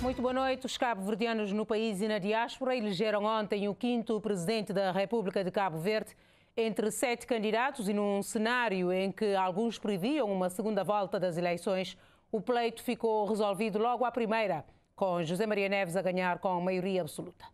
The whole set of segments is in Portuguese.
Muito boa noite. Os cabo-verdianos no país e na diáspora elegeram ontem o quinto presidente da República de Cabo Verde entre sete candidatos e num cenário em que alguns previam uma segunda volta das eleições, o pleito ficou resolvido logo à primeira, com José Maria Neves a ganhar com maioria absoluta.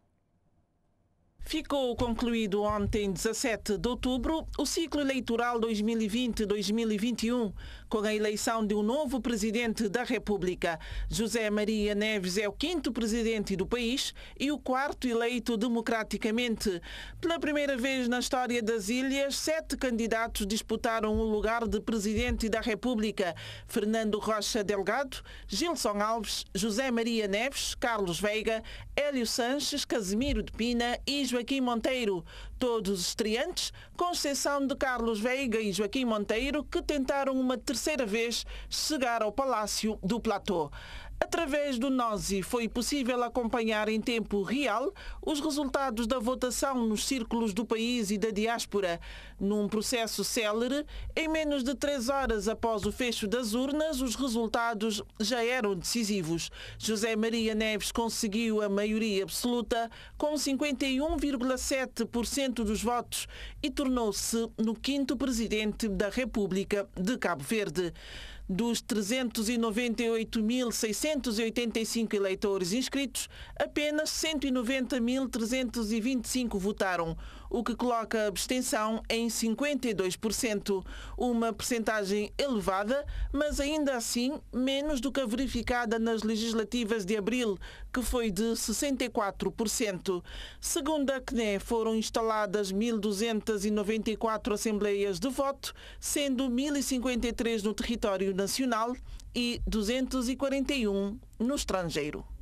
Ficou concluído ontem, 17 de outubro, o ciclo eleitoral 2020-2021, com a eleição de um novo presidente da República. José Maria Neves é o quinto presidente do país e o quarto eleito democraticamente. Pela primeira vez na história das ilhas, sete candidatos disputaram o lugar de presidente da República: Fernando Rocha Delgado, Gilson Alves, José Maria Neves, Carlos Veiga, Hélio Sanches, Casimiro de Pina e Joaquim. Joaquim Monteiro, todos triantes, com exceção de Carlos Veiga e Joaquim Monteiro, que tentaram uma terceira vez chegar ao Palácio do Platô. Através do NOSI foi possível acompanhar em tempo real os resultados da votação nos círculos do país e da diáspora, num processo célere. Em menos de três horas após o fecho das urnas, os resultados já eram decisivos. José Maria Neves conseguiu a maioria absoluta com 51,7% dos votos e tornou-se no quinto presidente da República de Cabo Verde. Dos 398.685 eleitores inscritos, apenas 190.325 votaram, o que coloca a abstenção em 52%, uma percentagem elevada, mas ainda assim menos do que a verificada nas legislativas de abril, que foi de 64%. Segundo a CNE, foram instaladas 1.294 assembleias de voto, sendo 1.053 no território nacional e 241 no estrangeiro.